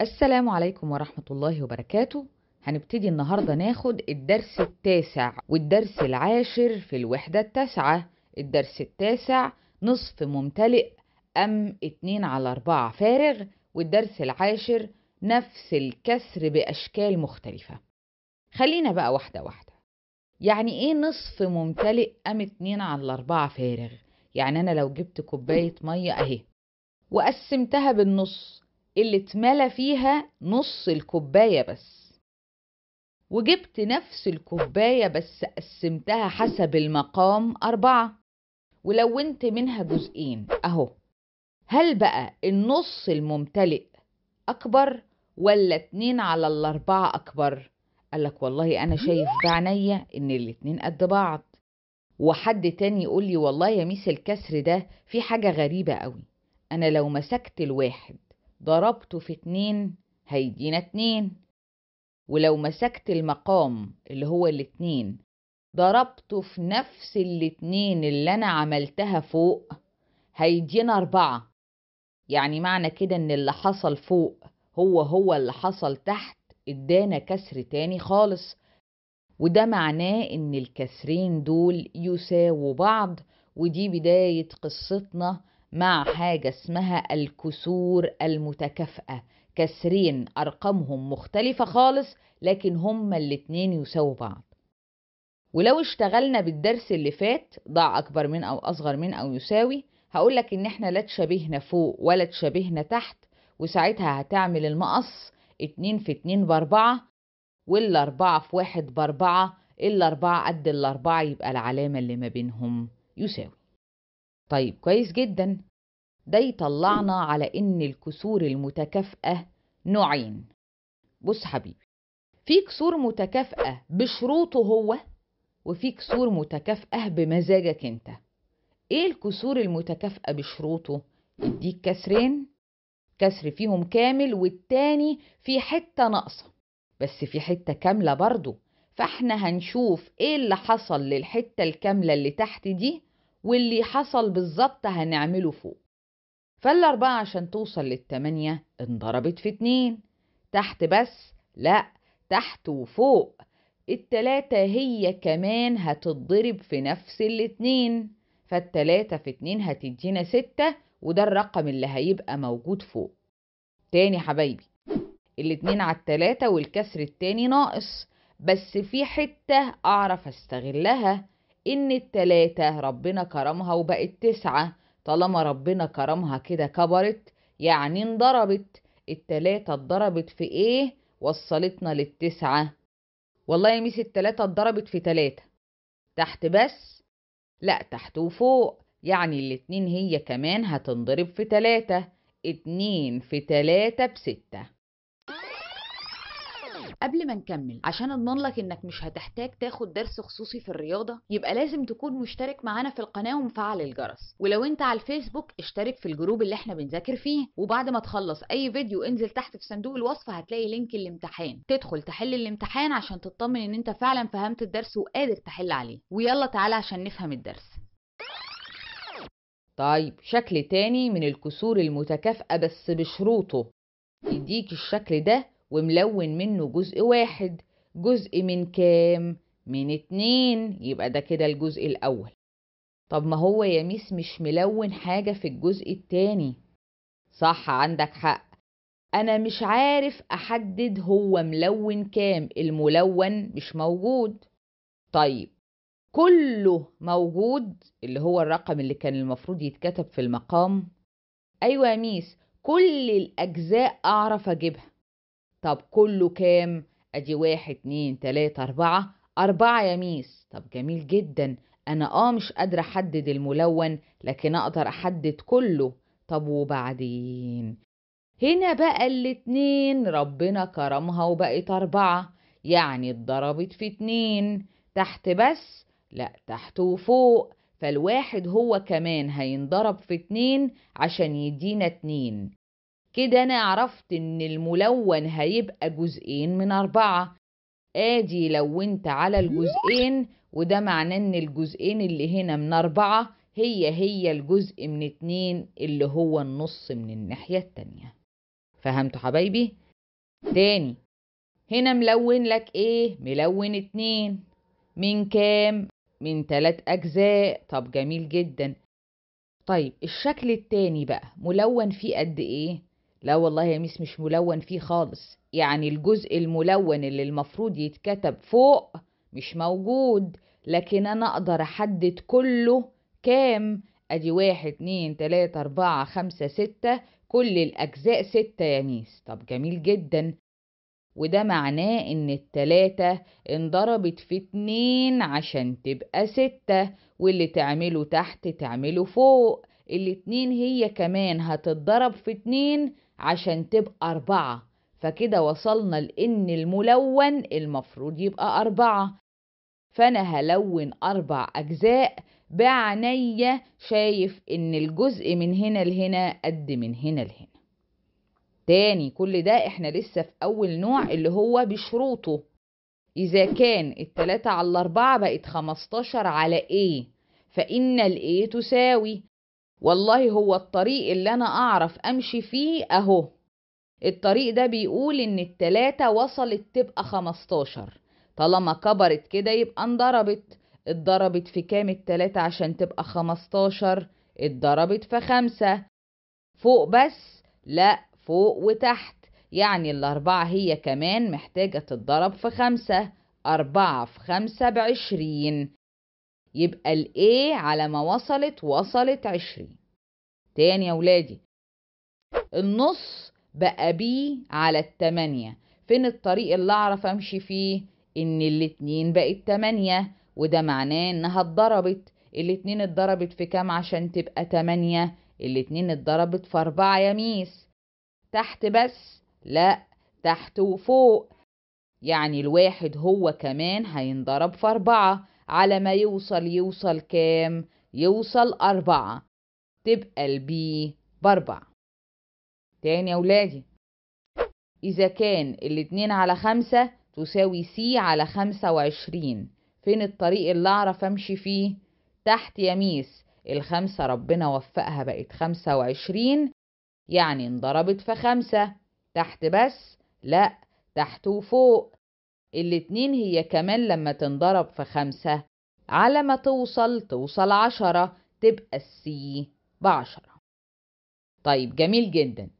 السلام عليكم ورحمة الله وبركاته هنبتدي النهاردة ناخد الدرس التاسع والدرس العاشر في الوحدة التاسعة الدرس التاسع نصف ممتلئ أم اتنين على أربعة فارغ والدرس العاشر نفس الكسر بأشكال مختلفة خلينا بقى واحدة واحدة يعني ايه نصف ممتلئ أم اتنين على أربعة فارغ؟ يعني أنا لو جبت كوباية مية أهي وقسمتها بالنص اللي اتملى فيها نص الكوباية بس وجبت نفس الكوباية بس قسمتها حسب المقام أربعة ولونت منها جزئين أهو هل بقى النص الممتلئ أكبر ولا اتنين على الأربعة أكبر؟ قالك والله أنا شايف بعينيا إن الاتنين قد بعض وحد تاني يقول لي والله يا ميس الكسر ده في حاجة غريبة قوي أنا لو مسكت الواحد ضربته في اتنين هيدينا اتنين ولو مسكت المقام اللي هو الاتنين ضربته في نفس الاتنين اللي أنا عملتها فوق هيدينا أربعة يعني معنى كده إن اللي حصل فوق هو هو اللي حصل تحت ادانا كسر تاني خالص وده معناه إن الكسرين دول يساووا بعض ودي بداية قصتنا مع حاجة اسمها الكسور المتكافئة كسرين أرقامهم مختلفة خالص لكن هما الاتنين يساووا بعض ولو اشتغلنا بالدرس اللي فات ضع أكبر من أو أصغر من أو يساوي هقولك إن إحنا لا تشابهنا فوق ولا تشابهنا تحت وساعتها هتعمل المقص اتنين في اتنين بأربعة ولا أربعة في واحد بأربعة إلا أربعة قد الأربعة يبقى العلامة اللي ما بينهم يساوي طيب كويس جدا ده يطلعنا على إن الكسور المتكافئة نوعين بص حبيبي في كسور متكافئة بشروطه هو وفي كسور متكافئة بمزاجك أنت إيه الكسور المتكافئة بشروطه؟ يديك كسرين كسر فيهم كامل والتاني في حتة ناقصة بس في حتة كاملة برضه فاحنا هنشوف ايه اللي حصل للحتة الكاملة اللي تحت دي واللي حصل بالظبط هنعمله فوق فالأربعة عشان توصل للتمانية انضربت في اتنين تحت بس لأ تحت وفوق التلاتة هي كمان هتتضرب في نفس الاتنين فالتلاتة في اتنين هتدينا ستة وده الرقم اللي هيبقى موجود فوق تاني حبايبي الاتنين على التلاتة والكسر التاني ناقص بس في حتة أعرف أستغلها ان التلاتة ربنا كرمها وبقت تسعة طالما ربنا كرمها كده كبرت يعني انضربت التلاتة اتضربت في ايه وصلتنا للتسعة والله يا ميس التلاتة اتضربت في تلاتة تحت بس لا تحت وفوق يعني الاتنين هي كمان هتنضرب في تلاتة اتنين في تلاتة بستة قبل ما نكمل عشان اضمن لك انك مش هتحتاج تاخد درس خصوصي في الرياضه يبقى لازم تكون مشترك معانا في القناه ومفعل الجرس ولو انت على الفيسبوك اشترك في الجروب اللي احنا بنذاكر فيه وبعد ما تخلص اي فيديو انزل تحت في صندوق الوصف هتلاقي لينك الامتحان تدخل تحل الامتحان عشان تطمن ان انت فعلا فهمت الدرس وقادر تحل عليه ويلا تعالى عشان نفهم الدرس طيب شكل تاني من الكسور المتكافئة بس بشروطه يديك الشكل ده وملون منه جزء واحد جزء من كام؟ من اتنين يبقى ده كده الجزء الأول طب ما هو يا ميس مش ملون حاجة في الجزء التاني صح عندك حق أنا مش عارف أحدد هو ملون كام الملون مش موجود طيب كله موجود اللي هو الرقم اللي كان المفروض يتكتب في المقام أيوة يا ميس كل الأجزاء أعرف أجيبها طب كله كام ادي واحد اتنين تلاتة اربعة اربعة يا ميس طب جميل جدا انا اه مش قادرة احدد الملون لكن اقدر احدد كله طب وبعدين هنا بقى الاتنين ربنا كرمها وبقت اربعة يعني اتضربت في اتنين تحت بس لا تحت وفوق فالواحد هو كمان هينضرب في اتنين عشان يدينا اتنين كده أنا عرفت إن الملون هيبقى جزئين من أربعة آدي لونت على الجزئين وده معناه إن الجزئين اللي هنا من أربعة هي هي الجزء من اتنين اللي هو النص من الناحية التانية فهمتوا حبايبي؟ تاني هنا ملون لك ايه؟ ملون اتنين من كام؟ من تلات أجزاء طب جميل جدا طيب الشكل التاني بقى ملون فيه قد ايه؟ لا والله يا ميس مش ملون فيه خالص يعني الجزء الملون اللي المفروض يتكتب فوق مش موجود لكن انا اقدر احدد كله كام ادي واحد اتنين تلاتة اربعة خمسة ستة كل الاجزاء ستة يا ميس طب جميل جدا وده معناه ان التلاتة انضربت في اتنين عشان تبقى ستة واللي تعمله تحت تعمله فوق الاتنين هي كمان هتتضرب في اتنين عشان تبقى أربعة فكده وصلنا لإن الملون المفروض يبقى أربعة فأنا هلون أربع أجزاء بعناية شايف إن الجزء من هنا لهنا قد من هنا لهنا تاني كل ده احنا لسه في أول نوع اللي هو بشروطه إذا كان التلاتة على الأربعة بقت خمستاشر على إيه فإن الإيه تساوي والله هو الطريق اللي أنا أعرف أمشي فيه أهو الطريق ده بيقول إن التلاتة وصلت تبقى خمستاشر طالما كبرت كده يبقى انضربت اتضربت في كام التلاتة عشان تبقى خمستاشر اتضربت في خمسة فوق بس لا فوق وتحت يعني الأربعة هي كمان محتاجة تتضرب في خمسة أربعة في خمسة بعشرين يبقى الـ A على ما وصلت وصلت عشرين تاني يا ولادي النص بقى ب على التمانية فين الطريق اللي اعرف امشي فيه ان الاتنين بقت تمانية وده معناه انها اتضربت الاتنين اتضربت في كام عشان تبقى تمانية الاتنين اتضربت في اربعة يا ميس تحت بس لا تحت وفوق يعني الواحد هو كمان هينضرب في أربعة على ما يوصل يوصل كام يوصل أربعة تبقى البي بأربعة تاني يا ولادي إذا كان الاتنين على خمسة تساوي سي على خمسة وعشرين فين الطريق اللي أعرف أمشي فيه تحت يا ميس الخمسة ربنا وفقها بقت خمسة وعشرين يعني انضربت في خمسة تحت بس لأ تحت وفوق الاتنين هي كمان لما تنضرب في خمسة على ما توصل توصل عشرة تبقى السي بعشرة طيب جميل جدا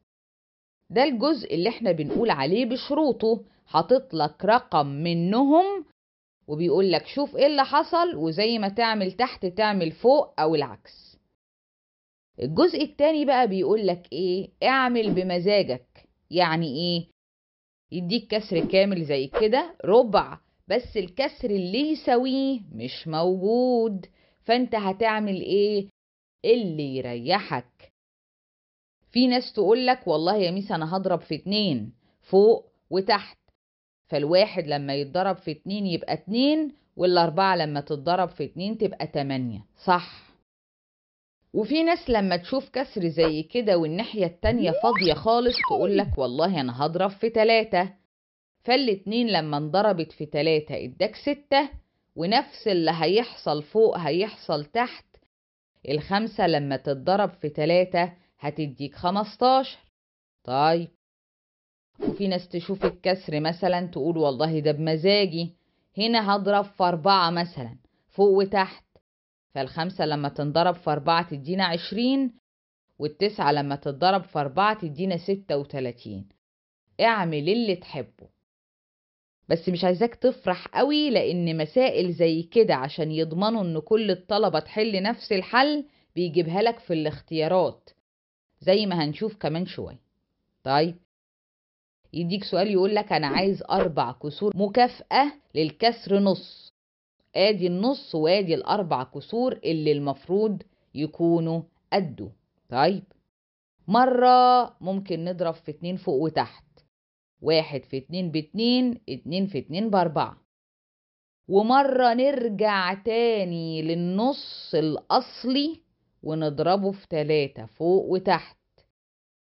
ده الجزء اللي احنا بنقول عليه بشروطه لك رقم منهم وبيقول لك شوف ايه اللي حصل وزي ما تعمل تحت تعمل فوق او العكس الجزء التاني بقى بيقول لك ايه اعمل بمزاجك يعني ايه يديك كسر كامل زي كده ربع بس الكسر اللي يساويه مش موجود فانت هتعمل ايه اللي يريحك في ناس تقولك والله يا ميس انا هضرب في اتنين فوق وتحت فالواحد لما يتضرب في اتنين يبقى اتنين والاربعة لما تتضرب في اتنين تبقى تمانية صح وفي ناس لما تشوف كسر زي كده والناحية التانية فاضية خالص تقولك والله أنا هضرب في تلاتة فالاتنين لما انضربت في تلاتة اداك ستة ونفس اللي هيحصل فوق هيحصل تحت الخمسة لما تتضرب في تلاتة هتديك خمستاشر طيب وفي ناس تشوف الكسر مثلا تقول والله ده بمزاجي هنا هضرب في أربعة مثلا فوق وتحت فالخمسة لما تنضرب في أربعة تدينا عشرين والتسعة لما تتضرب في أربعة تدينا ستة وتلاتين اعمل اللي تحبه بس مش عايزاك تفرح قوي لأن مسائل زي كده عشان يضمنوا إن كل الطلبة تحل نفس الحل بيجيبها لك في الاختيارات زي ما هنشوف كمان شوية طيب يديك سؤال يقول لك أنا عايز أربع كسور مكافأة للكسر نص ادي النص وادي الاربع كسور اللي المفروض يكونوا قدو طيب مرة ممكن نضرب في اتنين فوق وتحت واحد في اتنين باتنين اتنين في اتنين باربعة ومرة نرجع تاني للنص الأصلي ونضربه في تلاتة فوق وتحت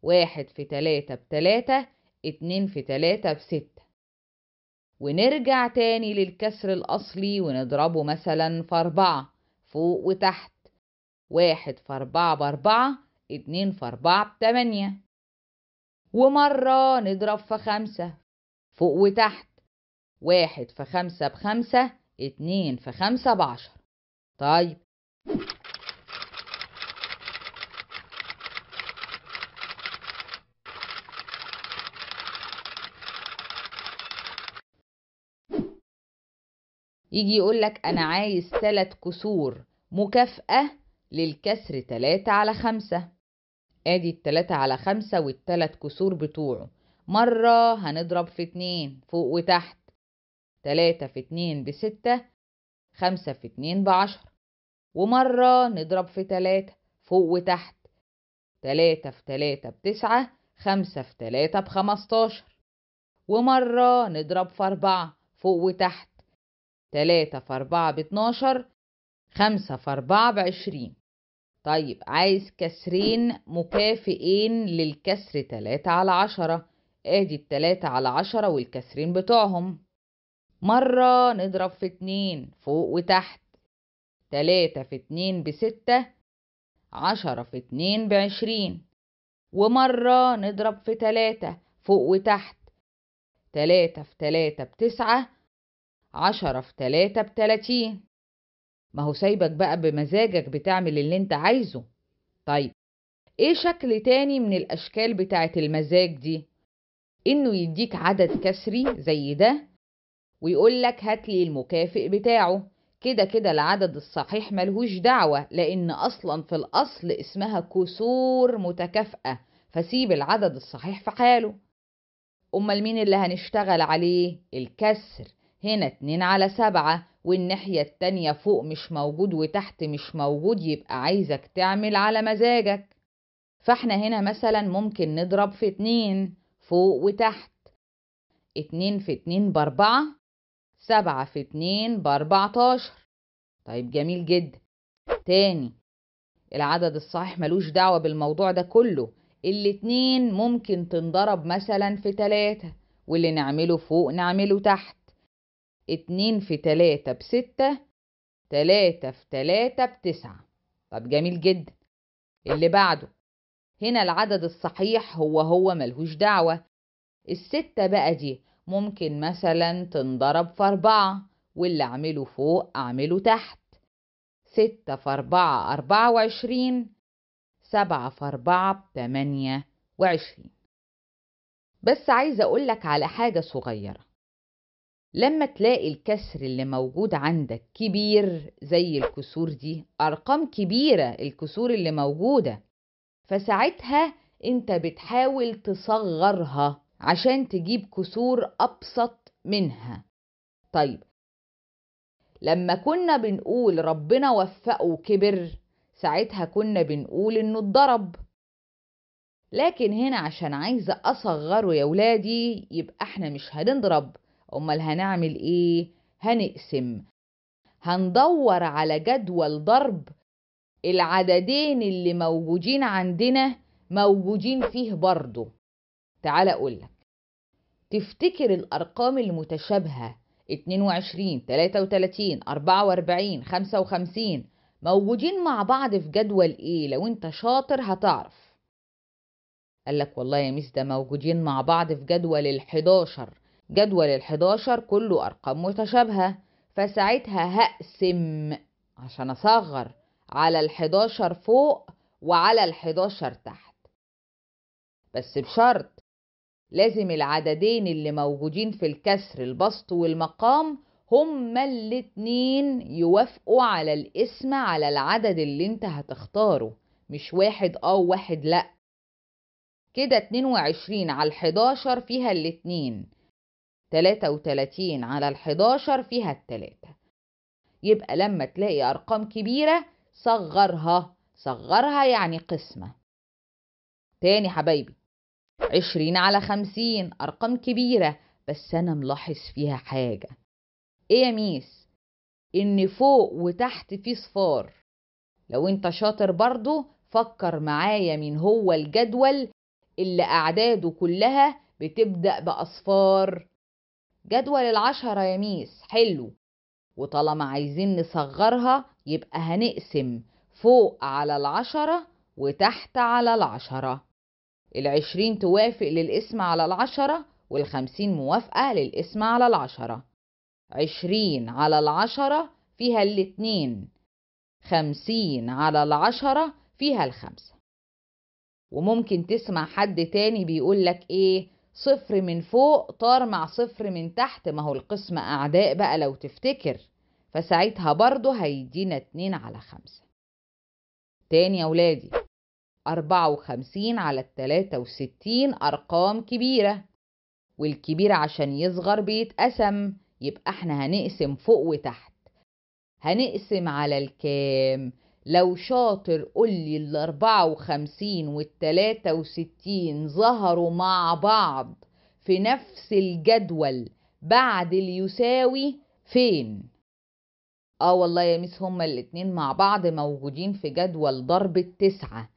واحد في تلاتة بتلاتة اتنين في تلاتة بستة ونرجع تاني للكسر الأصلي ونضربه مثلا في أربعة فوق وتحت واحد في أربعة بأربعة اتنين في أربعة بتمانية ومرة نضرب في خمسة فوق وتحت واحد في خمسة بخمسة اتنين في خمسة بعشر طيب يجي يقول لك أنا عايز تلات كسور مكافأة للكسر تلاتة على خمسة ادي التلاتة على خمسة والتلات كسور بتوعه مرة هنضرب في اتنين فوق وتحت تلاتة في اتنين بستة خمسة في اتنين بعشرة ومرة نضرب في تلاتة فوق وتحت تلاتة في تلاتة بتسعة خمسة في تلاتة بخمستاشر ومرة نضرب في أربعة فوق وتحت تلاتة في أربعة باتناشر خمسة في أربعة بعشرين طيب عايز كسرين مكافئين للكسر تلاتة على 10 ادي التلاتة على عشرة والكسرين بتوعهم مرة نضرب في اتنين فوق وتحت تلاتة في اتنين بستة عشرة في اتنين بعشرين ومرة نضرب في تلاتة فوق وتحت تلاتة في تلاتة بتسعة عشرة في تلاتة بتلاتين ما هو سايبك بقى بمزاجك بتعمل اللي انت عايزه طيب ايه شكل تاني من الاشكال بتاعة المزاج دي انه يديك عدد كسري زي ده ويقولك هاتلي المكافئ بتاعه كده كده العدد الصحيح ملهوش دعوة لأن أصلا في الأصل اسمها كسور متكافئة فسيب العدد الصحيح في حاله أمال مين اللي هنشتغل عليه الكسر هنا اتنين على سبعة والناحية التانية فوق مش موجود وتحت مش موجود يبقى عايزك تعمل على مزاجك فاحنا هنا مثلا ممكن نضرب في اتنين فوق وتحت اتنين في اتنين باربعة سبعة في اتنين باربعتاشر طيب جميل جدا تاني العدد الصحيح ملوش دعوة بالموضوع ده كله الاتنين ممكن تنضرب مثلا في تلاتة واللي نعمله فوق نعمله تحت اتنين في تلاتة بستة تلاتة في تلاتة بتسعة طب جميل جدا اللي بعده هنا العدد الصحيح هو هو ملهوش دعوة الستة بقى دي ممكن مثلا تنضرب في أربعة واللي أعمله فوق أعمله تحت ستة في أربعة أربعة وعشرين سبعة في أربعة بتمانية وعشرين بس عايزة أقولك على حاجة صغيرة لما تلاقي الكسر اللي موجود عندك كبير زي الكسور دي أرقام كبيرة الكسور اللي موجودة فساعتها انت بتحاول تصغرها عشان تجيب كسور أبسط منها طيب لما كنا بنقول ربنا وفقه كبر ساعتها كنا بنقول انه اتضرب لكن هنا عشان عايزة أصغره يا ولادي يبقى احنا مش هنضرب امال هنعمل ايه هنقسم هندور على جدول ضرب العددين اللي موجودين عندنا موجودين فيه برضه تعال اقولك تفتكر الارقام المتشابهه 22 33 44 55 موجودين مع بعض في جدول ايه لو انت شاطر هتعرف قالك والله يا ميس ده موجودين مع بعض في جدول ال11 جدول الحداشر كله أرقام متشابهة فساعتها هقسم عشان أصغر على الحداشر فوق وعلى الحداشر تحت بس بشرط لازم العددين اللي موجودين في الكسر البسط والمقام هما الاتنين يوافقوا على الاسم على العدد اللي انت هتختاره مش واحد اه واحد لأ كده اتنين وعشرين على الحداشر فيها الاتنين 33 علي الحداشر ال11 فيها التلاتة يبقى لما تلاقي أرقام كبيرة صغرها صغرها يعني قسمة تاني حبايبي 20 على 50 أرقام كبيرة بس أنا ملاحظ فيها حاجة إيه يا ميس إن فوق وتحت في صفار لو أنت شاطر برضو فكر معايا مين هو الجدول اللي أعداده كلها بتبدأ بأصفار جدول العشرة يا ميس حلو وطالما عايزين نصغرها يبقى هنقسم فوق على العشرة وتحت على العشرة العشرين توافق للقسم على العشرة والخمسين موافقة للقسم على العشرة عشرين على العشرة فيها الاتنين خمسين على العشرة فيها الخمسة وممكن تسمع حد تاني بيقول لك ايه صفر من فوق طار مع صفر من تحت ما هو القسمة أعداء بقى لو تفتكر فساعتها برضو هيدينا اتنين على خمسة تاني يا ولادي أربعة وخمسين على التلاتة وستين أرقام كبيرة والكبير عشان يصغر بيتقسم يبقى احنا هنقسم فوق وتحت هنقسم على الكام لو شاطر قولي الأربعة وخمسين والتلاتة وستين ظهروا مع بعض في نفس الجدول بعد اليساوي فين؟ اه والله يا ميس هما الاتنين مع بعض موجودين في جدول ضرب التسعة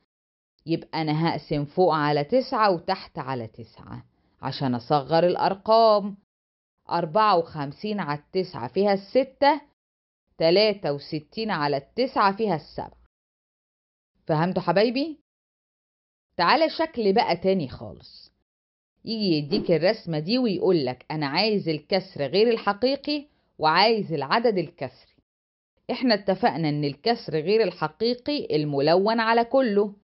يبقى أنا هقسم فوق على تسعة وتحت على تسعة عشان أصغر الأرقام أربعة وخمسين على التسعة فيها الستة تلاتة وستين على التسعة فيها السبعة، فهمتوا حبايبي؟ تعالى شكل بقى تاني خالص يجي يديك الرسمة دي ويقولك أنا عايز الكسر غير الحقيقي وعايز العدد الكسري احنا اتفقنا ان الكسر غير الحقيقي الملون على كله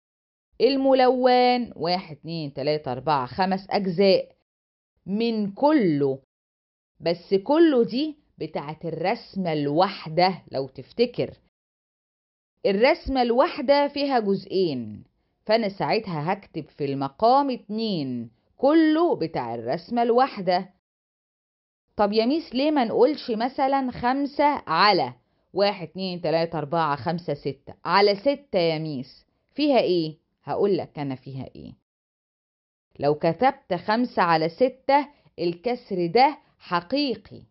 الملون واحد اتنين تلاتة اربعة خمس اجزاء من كله بس كله دي بتاعة الرسمة الواحدة لو تفتكر الرسمة الواحدة فيها جزئين فأنا ساعتها هكتب في المقام اتنين كله بتاع الرسمة الواحدة طب يا ميس ليه ما نقولش مثلا خمسة على واحد اتنين تلاتة أربعة خمسة ستة على ستة يا ميس فيها ايه؟ هقولك أنا فيها ايه لو كتبت خمسة على ستة الكسر ده حقيقي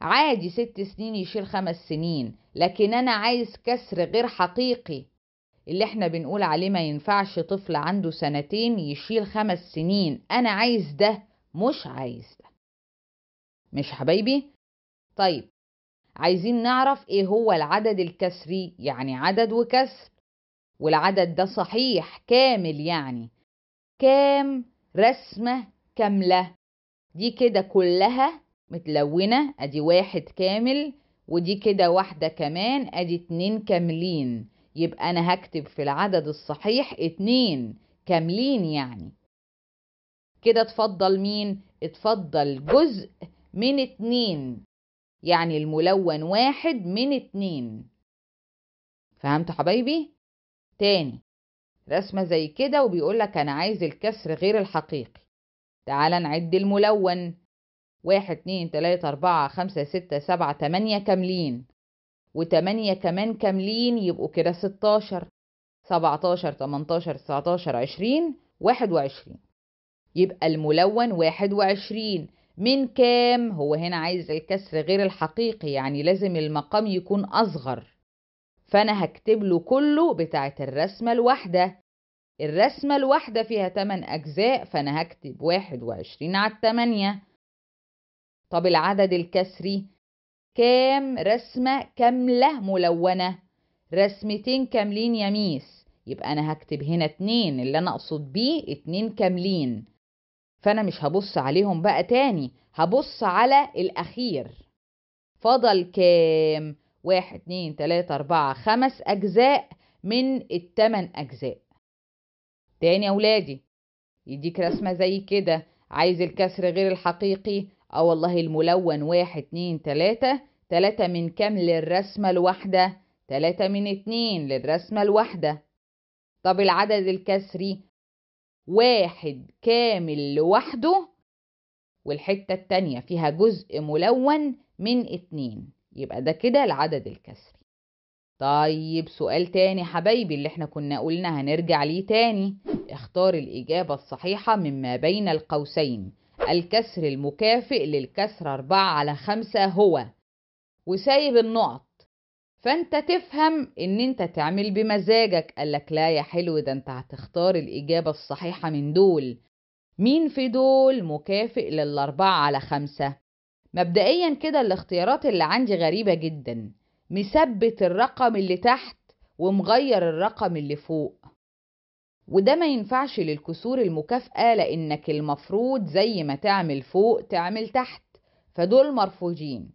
عادي ست سنين يشيل خمس سنين لكن أنا عايز كسر غير حقيقي اللي احنا بنقول عليه ما ينفعش طفل عنده سنتين يشيل خمس سنين أنا عايز ده مش عايز ده مش حبايبي؟ طيب عايزين نعرف ايه هو العدد الكسري يعني عدد وكسر والعدد ده صحيح كامل يعني كام رسمة كاملة دي كده كلها متلونة ادي واحد كامل ودي كده واحدة كمان ادي اتنين كاملين يبقى انا هكتب في العدد الصحيح اتنين كاملين يعني كده اتفضل مين اتفضل جزء من اتنين يعني الملون واحد من اتنين فهمت حبايبي تاني رسمة زي كده وبيقولك أنا عايز الكسر غير الحقيقي تعال نعد الملون واحد اتنين تلاتة أربعة خمسة ستة سبعة تمانية كاملين وتمانية كمان كاملين يبقوا كده ستاشر سبعتاشر تمنتاشر تسعتاشر عشرين واحد وعشرين يبقى الملون واحد وعشرين من كام هو هنا عايز الكسر غير الحقيقي يعني لازم المقام يكون أصغر فأنا هكتب له كله بتاعة الرسمة الواحدة الرسمة الواحدة فيها 8 أجزاء فأنا هكتب 21 على 8 طب العدد الكسري كام رسمة كاملة ملونة رسمتين كاملين يا ميس يبقى أنا هكتب هنا اتنين اللي أنا أقصد بيه اتنين كاملين فأنا مش هبص عليهم بقى تاني هبص على الأخير فضل كام واحد اتنين تلاتة أربعة خمس أجزاء من التمن أجزاء تاني يا ولادي يديك رسمة زي كده عايز الكسر غير الحقيقي اه والله الملون واحد اتنين تلاتة تلاتة من كام للرسمة الواحدة تلاتة من اتنين للرسمة الواحدة طب العدد الكسري واحد كامل لوحده والحتة التانية فيها جزء ملون من اتنين يبقى ده كده العدد الكسري طيب سؤال تاني حبايبي اللي احنا كنا قلنا هنرجع ليه تاني اختار الإجابة الصحيحة مما بين القوسين الكسر المكافئ للكسر أربعة على خمسة هو وسايب النقط فانت تفهم ان انت تعمل بمزاجك قالك لا يا حلو ده انت هتختار الإجابة الصحيحة من دول مين في دول مكافئ للأربعة على خمسة مبدئيا كده الاختيارات اللي عندي غريبة جدا مثبت الرقم اللي تحت ومغير الرقم اللي فوق وده ما ينفعش للكسور المكافأة لأنك المفروض زي ما تعمل فوق تعمل تحت فدول مرفوضين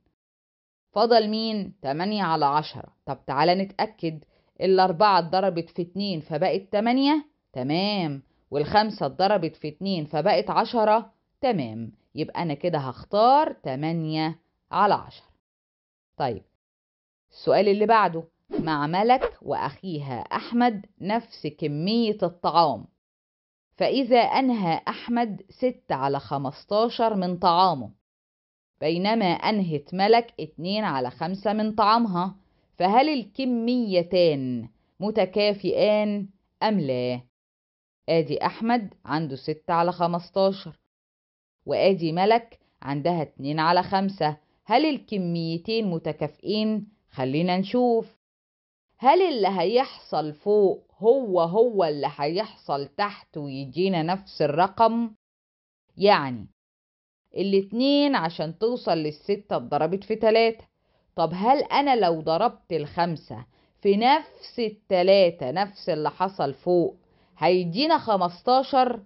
فضل مين؟ 8 على 10 طب تعالى نتأكد الأربعة اتضربت في اتنين فبقت 8 تمام والخمسة اتضربت في اتنين فبقت عشرة تمام يبقى أنا كده هختار 8 على عشرة طيب السؤال اللي بعده مع ملك وأخيها أحمد نفس كمية الطعام فإذا أنهى أحمد ست على خمستاشر من طعامه بينما أنهت ملك اتنين على خمسة من طعامها فهل الكميتان متكافئان أم لا؟ آدي أحمد عنده ست على خمستاشر وآدي ملك عندها اتنين على خمسة هل الكميتين متكافئين؟ خلينا نشوف هل اللي هيحصل فوق هو هو اللي هيحصل تحت ويجينا نفس الرقم يعني الاتنين عشان توصل للستة اتضربت في تلاتة طب هل أنا لو ضربت الخمسة في نفس التلاتة نفس اللي حصل فوق هيدينا خمستاشر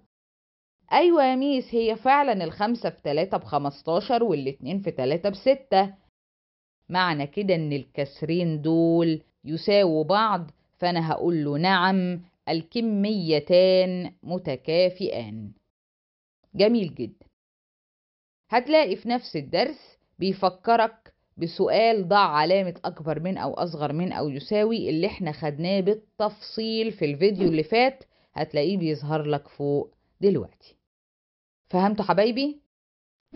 أيوة يا ميس هي فعلا الخمسة في تلاتة بخمستاشر والاتنين في تلاتة بستة معنى كده إن الكسرين دول يساووا بعض فأنا هقول له نعم الكميتان متكافئان جميل جدا هتلاقي في نفس الدرس بيفكرك بسؤال ضع علامة أكبر من أو أصغر من أو يساوي اللي احنا خدناه بالتفصيل في الفيديو اللي فات هتلاقيه بيظهر لك فوق دلوقتي فهمتوا حبايبي؟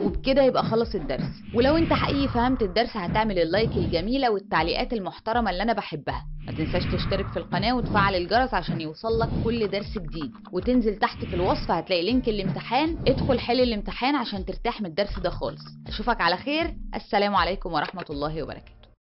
وبكده يبقى خلص الدرس ولو انت حقيقي فهمت الدرس هتعمل اللايك الجميله والتعليقات المحترمه اللي انا بحبها ما تنساش تشترك في القناه وتفعل الجرس عشان يوصلك كل درس جديد وتنزل تحت في الوصف هتلاقي لينك الامتحان ادخل حل الامتحان عشان ترتاح من الدرس ده خالص اشوفك على خير السلام عليكم ورحمه الله وبركاته